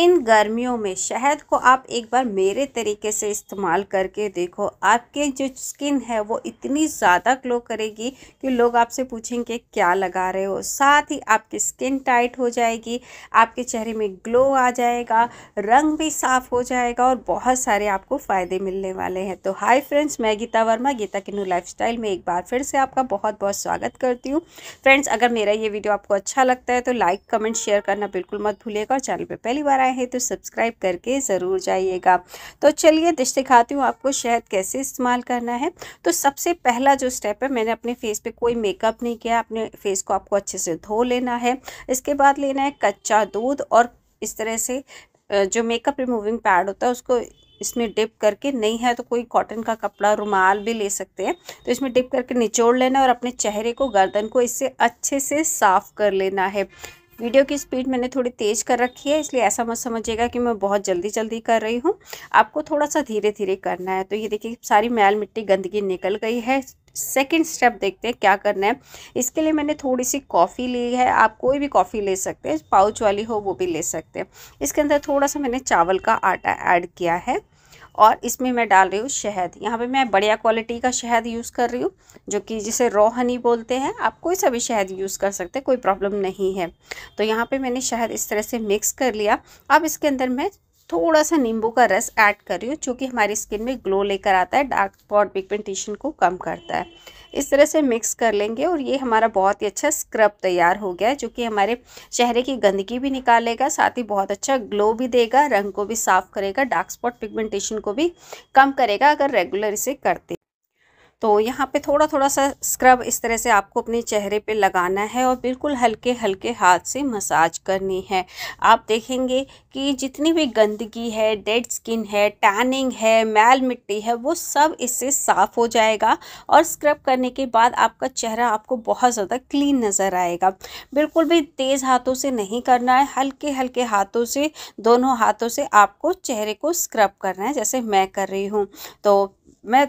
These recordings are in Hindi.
इन गर्मियों में शहद को आप एक बार मेरे तरीके से इस्तेमाल करके देखो आपके जो स्किन है वो इतनी ज़्यादा ग्लो करेगी कि लोग आपसे पूछेंगे क्या लगा रहे हो साथ ही आपकी स्किन टाइट हो जाएगी आपके चेहरे में ग्लो आ जाएगा रंग भी साफ़ हो जाएगा और बहुत सारे आपको फ़ायदे मिलने वाले हैं तो हाय फ्रेंड्स मैं गीता वर्मा गीता किन्नू लाइफ में एक बार फिर से आपका बहुत बहुत स्वागत करती हूँ फ्रेंड्स अगर मेरा ये वीडियो आपको अच्छा लगता है तो लाइक कमेंट शेयर करना बिल्कुल मत भूलिएगा और चैनल पर पहली बार आए हैं तो सब्सक्राइब करके ज़रूर जाइएगा तो चलिए दिश दिखाती हूँ आपको शहद कैसे इस्तेमाल करना है तो सबसे पहला जो स्टेप है मैंने अपने फेस पे कोई मेकअप नहीं किया अपने फेस को आपको अच्छे से धो लेना है इसके बाद लेना है कच्चा दूध और इस तरह से जो मेकअप रिमूविंग पैड होता है उसको इसमें डिप करके नहीं है तो कोई कॉटन का कपड़ा रुमाल भी ले सकते हैं तो इसमें डिप करके निचोड़ लेना और अपने चेहरे को गर्दन को इससे अच्छे से साफ़ कर लेना है वीडियो की स्पीड मैंने थोड़ी तेज़ कर रखी है इसलिए ऐसा मत समझिएगा कि मैं बहुत जल्दी जल्दी कर रही हूँ आपको थोड़ा सा धीरे धीरे करना है तो ये देखिए सारी मैल मिट्टी गंदगी निकल गई है सेकेंड स्टेप देखते हैं क्या करना है इसके लिए मैंने थोड़ी सी कॉफ़ी ली है आप कोई भी कॉफ़ी ले सकते हैं पाउच वाली हो वो भी ले सकते हैं इसके अंदर थोड़ा सा मैंने चावल का आटा ऐड किया है और इसमें मैं डाल रही हूँ शहद यहाँ पे मैं बढ़िया क्वालिटी का शहद यूज़ कर रही हूँ जो कि जिसे रॉ हनी बोलते हैं आप कोई सा भी शहद यूज़ कर सकते हैं कोई प्रॉब्लम नहीं है तो यहाँ पे मैंने शहद इस तरह से मिक्स कर लिया अब इसके अंदर मैं थोड़ा सा नींबू का रस ऐड कर रही हूँ चूँकि हमारी स्किन में ग्लो लेकर आता है डार्क स्पॉट पिगमेंटेशन को कम करता है इस तरह से मिक्स कर लेंगे और ये हमारा बहुत ही अच्छा स्क्रब तैयार हो गया है जो कि हमारे चेहरे की गंदगी भी निकालेगा साथ ही बहुत अच्छा ग्लो भी देगा रंग को भी साफ़ करेगा डार्क स्पॉट पिगमेंटेशन को भी कम करेगा अगर रेगुलर इसे करते तो यहाँ पे थोड़ा थोड़ा सा स्क्रब इस तरह से आपको अपने चेहरे पे लगाना है और बिल्कुल हल्के हल्के हाथ से मसाज करनी है आप देखेंगे कि जितनी भी गंदगी है डेड स्किन है टैनिंग है मैल मिट्टी है वो सब इससे साफ़ हो जाएगा और स्क्रब करने के बाद आपका चेहरा आपको बहुत ज़्यादा क्लीन नज़र आएगा बिल्कुल भी तेज़ हाथों से नहीं करना है हल्के हल्के हाथों से दोनों हाथों से आपको चेहरे को स्क्रब करना है जैसे मैं कर रही हूँ तो मैं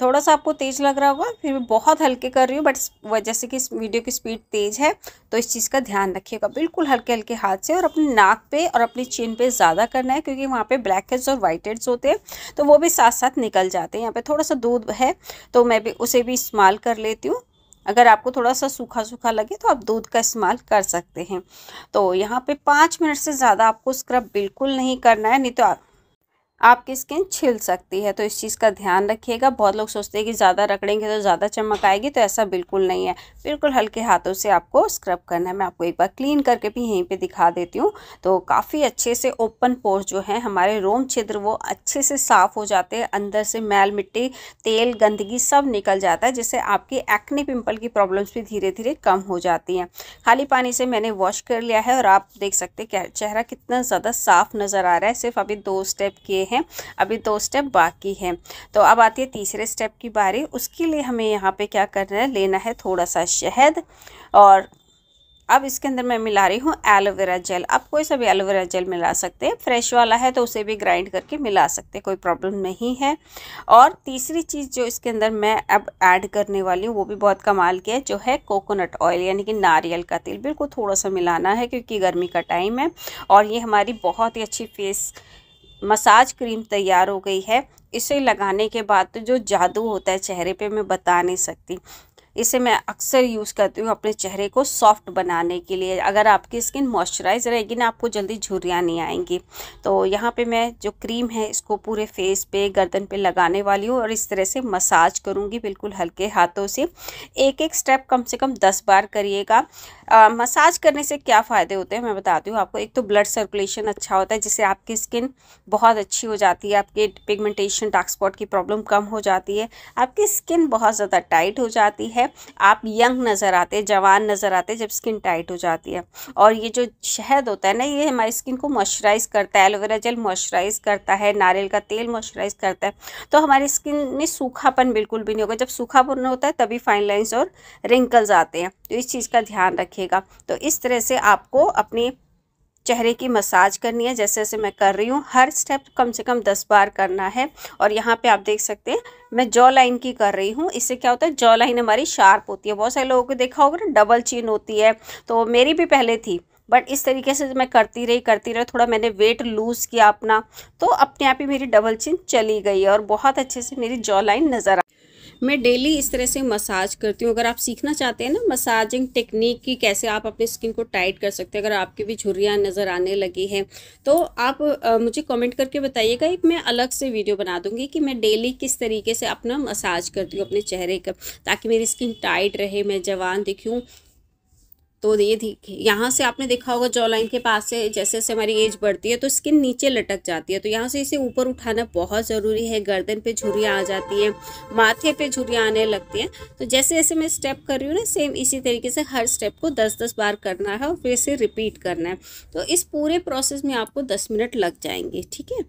थोड़ा सा आपको तेज़ लग रहा होगा फिर भी बहुत हल्के कर रही हूँ बट जैसे कि इस वीडियो की स्पीड तेज़ है तो इस चीज़ का ध्यान रखिएगा बिल्कुल हल्के हल्के हाथ से और अपने नाक पे और अपने चिन पे ज़्यादा करना है क्योंकि वहाँ पे ब्लैक हेड्स और वाइट हेड्स होते हैं तो वो भी साथ साथ निकल जाते हैं यहाँ पर थोड़ा सा दूध है तो मैं भी उसे भी इस्तेमाल कर लेती हूँ अगर आपको थोड़ा सा सूखा सूखा लगे तो आप दूध का इस्तेमाल कर सकते हैं तो यहाँ पे पाँच मिनट से ज़्यादा आपको स्क्रब बिल्कुल नहीं करना है नहीं तो आप आपकी स्किन छिल सकती है तो इस चीज़ का ध्यान रखिएगा बहुत लोग सोचते हैं कि ज़्यादा रगड़ेंगे तो ज़्यादा चमक आएगी तो ऐसा बिल्कुल नहीं है बिल्कुल हल्के हाथों से आपको स्क्रब करना है मैं आपको एक बार क्लीन करके भी यहीं पे दिखा देती हूँ तो काफ़ी अच्छे से ओपन पोर्स जो हैं हमारे रोम छिद्र वो अच्छे से साफ़ हो जाते हैं अंदर से मैल मिट्टी तेल गंदगी सब निकल जाता है जिससे आपकी एक्ने पिम्पल की प्रॉब्लम्स भी धीरे धीरे कम हो जाती हैं खाली पानी से मैंने वॉश कर लिया है और आप देख सकते चेहरा कितना ज़्यादा साफ़ नज़र आ रहा है सिर्फ अभी दो स्टेप किए हैं अभी दो स्टेप बाकी है तो अब आती है तीसरे स्टेप की बारी उसके लिए हमें यहाँ पे क्या करना है लेना है थोड़ा सा शहद और अब इसके अंदर मैं मिला रही हूँ एलोवेरा जेल आप कोई सा भी एलोवेरा जेल मिला सकते हैं फ्रेश वाला है तो उसे भी ग्राइंड करके मिला सकते हैं कोई प्रॉब्लम नहीं है और तीसरी चीज़ जो इसके अंदर मैं अब ऐड करने वाली हूँ वो भी बहुत कमाल की है जो है कोकोनट ऑयल यानी कि नारियल का तेल बिल्कुल थोड़ा सा मिलाना है क्योंकि गर्मी का टाइम है और ये हमारी बहुत ही अच्छी फेस मसाज क्रीम तैयार हो गई है इसे लगाने के बाद तो जो जादू होता है चेहरे पे मैं बता नहीं सकती इसे मैं अक्सर यूज़ करती हूँ अपने चेहरे को सॉफ्ट बनाने के लिए अगर आपकी स्किन मॉइस्चराइज रहेगी ना आपको जल्दी झुरियाँ नहीं आएंगी तो यहाँ पे मैं जो क्रीम है इसको पूरे फेस पे गर्दन पे लगाने वाली हूँ और इस तरह से मसाज करूँगी बिल्कुल हल्के हाथों से एक एक स्टेप कम से कम दस बार करिएगा मसाज करने से क्या फ़ायदे होते हैं मैं बताती हूँ आपको एक तो ब्लड सर्कुलेशन अच्छा होता है जिससे आपकी स्किन बहुत अच्छी हो जाती है आपके पिगमेंटेशन डार्क स्पॉट की प्रॉब्लम कम हो जाती है आपकी स्किन बहुत ज़्यादा टाइट हो जाती है आप यंग नज़र आते जवान नज़र आते जब स्किन टाइट हो जाती है और ये जो शहद होता है ना ये हमारी स्किन को मॉइस्चराइज़ करता है एलोवेरा जेल मॉइस्चराइज़ करता है नारियल का तेल मॉइस्चराइज़ करता है तो हमारी स्किन में सूखापन बिल्कुल भी नहीं होगा जब सूखापन होता है तभी फाइन लाइन्स और रिंकल्स आते हैं तो इस चीज़ का ध्यान रखिएगा तो इस तरह से आपको अपनी चेहरे की मसाज करनी है जैसे जैसे मैं कर रही हूँ हर स्टेप कम से कम दस बार करना है और यहाँ पे आप देख सकते हैं मैं जॉ लाइन की कर रही हूँ इससे क्या होता है जॉ लाइन हमारी शार्प होती है बहुत सारे लोगों को देखा होगा ना डबल चीन होती है तो मेरी भी पहले थी बट इस तरीके से मैं करती रही करती रही थोड़ा मैंने वेट लूज़ किया अपना तो अपने आप ही मेरी डबल चिन चली गई और बहुत अच्छे से मेरी जॉ लाइन नज़र आ मैं डेली इस तरह से मसाज करती हूँ अगर आप सीखना चाहते हैं ना मसाजिंग टेक्निक की कैसे आप अपने स्किन को टाइट कर सकते हैं अगर आपकी भी झुर्रियाँ नज़र आने लगी हैं तो आप आ, मुझे कमेंट करके बताइएगा एक मैं अलग से वीडियो बना दूँगी कि मैं डेली किस तरीके से अपना मसाज करती हूँ अपने चेहरे का ताकि मेरी स्किन टाइट रहे मैं जवान दिखूँ तो ये देखिए यहाँ से आपने देखा होगा जॉ लाइन के पास से जैसे जैसे हमारी एज बढ़ती है तो स्किन नीचे लटक जाती है तो यहाँ से इसे ऊपर उठाना बहुत ज़रूरी है गर्दन पे झुरियाँ आ जाती हैं माथे पे झुरियाँ आने लगती हैं तो जैसे जैसे मैं स्टेप कर रही हूँ ना सेम इसी तरीके से हर स्टेप को दस दस बार करना है और फिर इसे रिपीट करना है तो इस पूरे प्रोसेस में आपको दस मिनट लग जाएंगे ठीक है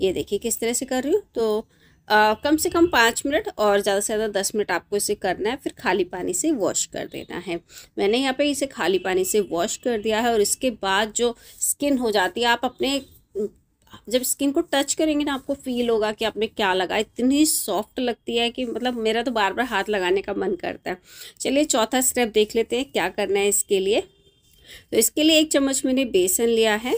ये देखिए किस तरह से कर रही हूँ तो आ, कम से कम पाँच मिनट और ज़्यादा से ज़्यादा दस मिनट आपको इसे करना है फिर खाली पानी से वॉश कर देना है मैंने यहाँ पे इसे खाली पानी से वॉश कर दिया है और इसके बाद जो स्किन हो जाती है आप अपने जब स्किन को टच करेंगे ना आपको फील होगा कि आपने क्या लगा इतनी सॉफ्ट लगती है कि मतलब मेरा तो बार बार हाथ लगाने का मन करता है चलिए चौथा स्टेप देख लेते हैं क्या करना है इसके लिए तो इसके लिए एक चम्मच मैंने बेसन लिया है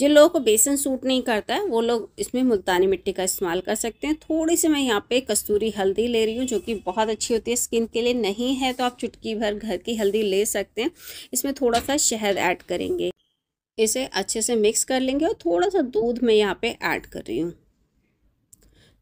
जिन लोगों को बेसन सूट नहीं करता है वो लोग इसमें मुल्तानी मिट्टी का इस्तेमाल कर सकते हैं थोड़ी सी मैं यहाँ पे कस्तूरी हल्दी ले रही हूँ जो कि बहुत अच्छी होती है स्किन के लिए नहीं है तो आप चुटकी भर घर की हल्दी ले सकते हैं इसमें थोड़ा सा शहद ऐड करेंगे इसे अच्छे से मिक्स कर लेंगे और थोड़ा सा दूध मैं यहाँ पर ऐड कर रही हूँ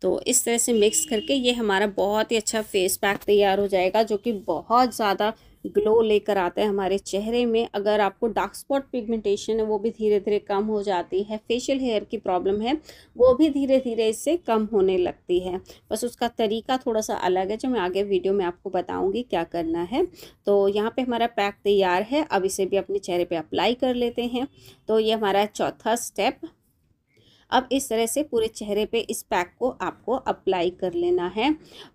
तो इस तरह से मिक्स करके ये हमारा बहुत ही अच्छा फेस पैक तैयार हो जाएगा जो कि बहुत ज़्यादा ग्लो लेकर आता है हमारे चेहरे में अगर आपको डार्क स्पॉट पिगमेंटेशन है वो भी धीरे धीरे कम हो जाती है फेशियल हेयर की प्रॉब्लम है वो भी धीरे धीरे इससे कम होने लगती है बस उसका तरीका थोड़ा सा अलग है जो मैं आगे वीडियो में आपको बताऊँगी क्या करना है तो यहाँ पर हमारा पैक तैयार है अब इसे भी अपने चेहरे पर अप्लाई कर लेते हैं तो ये हमारा चौथा स्टेप अब इस तरह से पूरे चेहरे पे इस पैक को आपको अप्लाई कर लेना है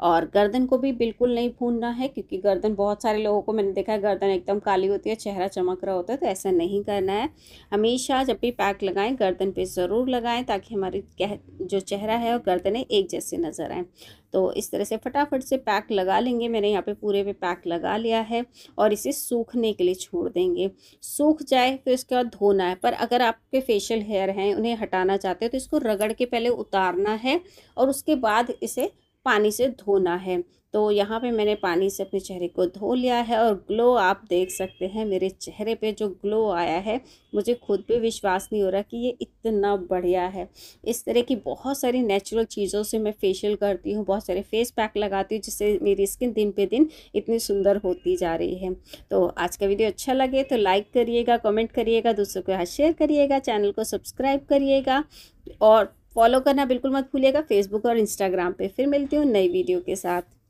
और गर्दन को भी बिल्कुल नहीं भूनना है क्योंकि गर्दन बहुत सारे लोगों को मैंने देखा है गर्दन एकदम काली होती है चेहरा चमक रहा होता है तो ऐसा नहीं करना है हमेशा जब भी पैक लगाएं गर्दन पे ज़रूर लगाएं ताकि हमारी जो चेहरा है और गर्दनें एक जैसे नज़र आएँ तो इस तरह से फटाफट से पैक लगा लेंगे मैंने यहाँ पे पूरे पे पैक लगा लिया है और इसे सूखने के लिए छोड़ देंगे सूख जाए फिर उसके बाद धोना है पर अगर आपके फेशियल हेयर हैं उन्हें हटाना चाहते हो तो इसको रगड़ के पहले उतारना है और उसके बाद इसे पानी से धोना है तो यहाँ पे मैंने पानी से अपने चेहरे को धो लिया है और ग्लो आप देख सकते हैं मेरे चेहरे पे जो ग्लो आया है मुझे खुद पे विश्वास नहीं हो रहा कि ये इतना बढ़िया है इस तरह की बहुत सारी नेचुरल चीज़ों से मैं फेशियल करती हूँ बहुत सारे फेस पैक लगाती हूँ जिससे मेरी स्किन दिन पे दिन इतनी सुंदर होती जा रही है तो आज का वीडियो अच्छा लगे तो लाइक करिएगा कमेंट करिएगा दूसरों के साथ शेयर करिएगा चैनल को सब्सक्राइब करिएगा और फॉलो करना बिल्कुल मत भूलिएगा फेसबुक और इंस्टाग्राम पे फिर मिलती हूँ नई वीडियो के साथ